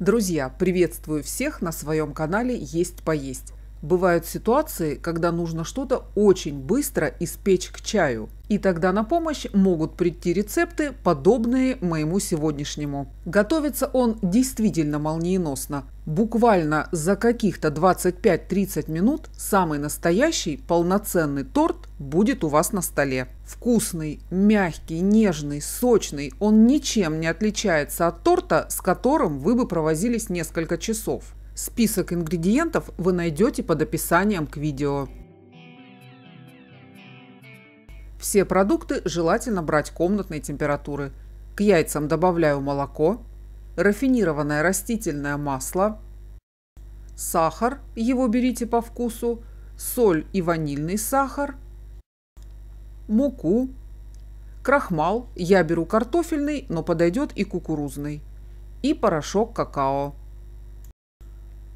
Друзья, приветствую всех на своем канале «Есть поесть». Бывают ситуации, когда нужно что-то очень быстро испечь к чаю. И тогда на помощь могут прийти рецепты, подобные моему сегодняшнему. Готовится он действительно молниеносно. Буквально за каких-то 25-30 минут самый настоящий полноценный торт будет у вас на столе. Вкусный, мягкий, нежный, сочный, он ничем не отличается от торта, с которым вы бы провозились несколько часов. Список ингредиентов вы найдете под описанием к видео. Все продукты желательно брать комнатной температуры. К яйцам добавляю молоко, рафинированное растительное масло, сахар, его берите по вкусу, соль и ванильный сахар, муку, крахмал, я беру картофельный, но подойдет и кукурузный, и порошок какао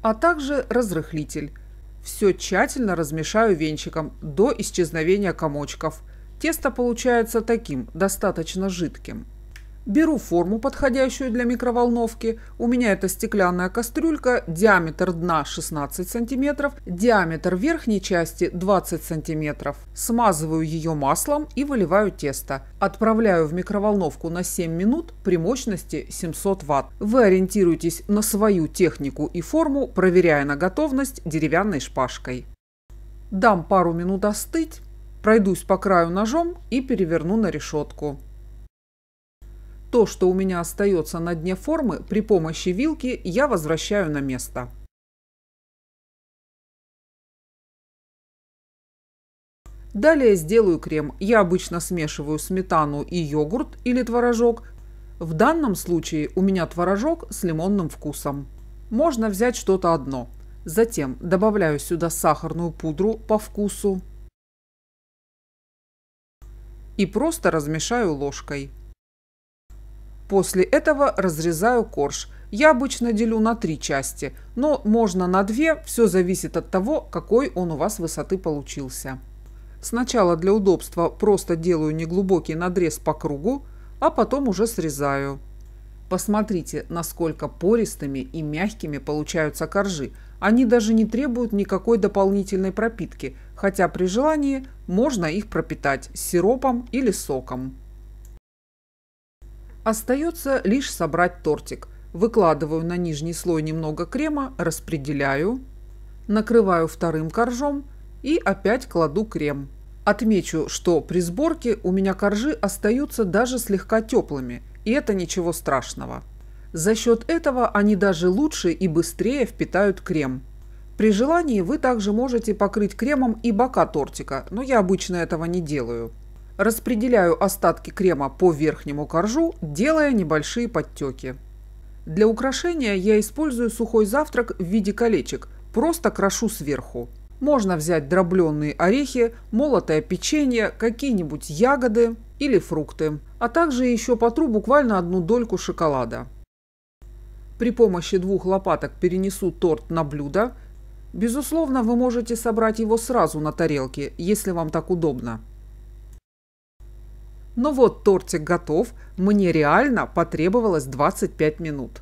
а также разрыхлитель. Все тщательно размешаю венчиком до исчезновения комочков. Тесто получается таким, достаточно жидким. Беру форму, подходящую для микроволновки. У меня это стеклянная кастрюлька, диаметр дна 16 см, диаметр верхней части 20 см. Смазываю ее маслом и выливаю тесто. Отправляю в микроволновку на 7 минут при мощности 700 Вт. Вы ориентируйтесь на свою технику и форму, проверяя на готовность деревянной шпажкой. Дам пару минут остыть, пройдусь по краю ножом и переверну на решетку. То, что у меня остается на дне формы, при помощи вилки я возвращаю на место. Далее сделаю крем. Я обычно смешиваю сметану и йогурт или творожок. В данном случае у меня творожок с лимонным вкусом. Можно взять что-то одно. Затем добавляю сюда сахарную пудру по вкусу и просто размешаю ложкой. После этого разрезаю корж. Я обычно делю на три части, но можно на две, все зависит от того, какой он у вас высоты получился. Сначала для удобства просто делаю неглубокий надрез по кругу, а потом уже срезаю. Посмотрите, насколько пористыми и мягкими получаются коржи. Они даже не требуют никакой дополнительной пропитки, хотя при желании можно их пропитать сиропом или соком. Остается лишь собрать тортик. Выкладываю на нижний слой немного крема, распределяю, накрываю вторым коржом и опять кладу крем. Отмечу, что при сборке у меня коржи остаются даже слегка теплыми, и это ничего страшного. За счет этого они даже лучше и быстрее впитают крем. При желании вы также можете покрыть кремом и бока тортика, но я обычно этого не делаю. Распределяю остатки крема по верхнему коржу, делая небольшие подтеки. Для украшения я использую сухой завтрак в виде колечек, просто крошу сверху. Можно взять дробленные орехи, молотое печенье, какие-нибудь ягоды или фрукты, а также еще потру буквально одну дольку шоколада. При помощи двух лопаток перенесу торт на блюдо. Безусловно, вы можете собрать его сразу на тарелке, если вам так удобно. Но вот тортик готов, мне реально потребовалось 25 минут.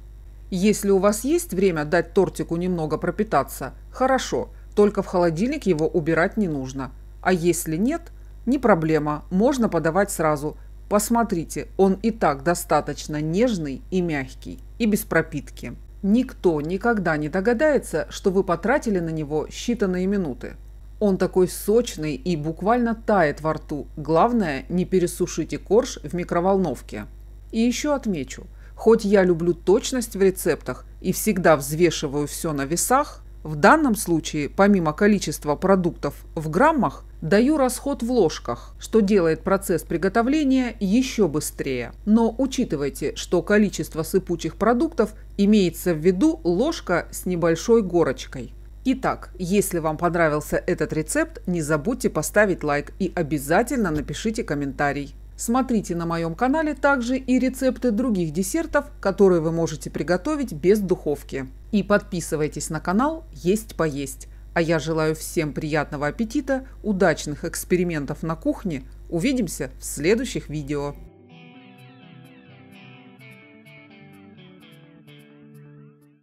Если у вас есть время дать тортику немного пропитаться, хорошо, только в холодильник его убирать не нужно. А если нет, не проблема, можно подавать сразу. Посмотрите, он и так достаточно нежный и мягкий, и без пропитки. Никто никогда не догадается, что вы потратили на него считанные минуты. Он такой сочный и буквально тает во рту. Главное, не пересушите корж в микроволновке. И еще отмечу, хоть я люблю точность в рецептах и всегда взвешиваю все на весах, в данном случае, помимо количества продуктов в граммах, даю расход в ложках, что делает процесс приготовления еще быстрее. Но учитывайте, что количество сыпучих продуктов имеется в виду ложка с небольшой горочкой. Итак, если вам понравился этот рецепт, не забудьте поставить лайк и обязательно напишите комментарий. Смотрите на моем канале также и рецепты других десертов, которые вы можете приготовить без духовки. И подписывайтесь на канал «Есть поесть». А я желаю всем приятного аппетита, удачных экспериментов на кухне. Увидимся в следующих видео.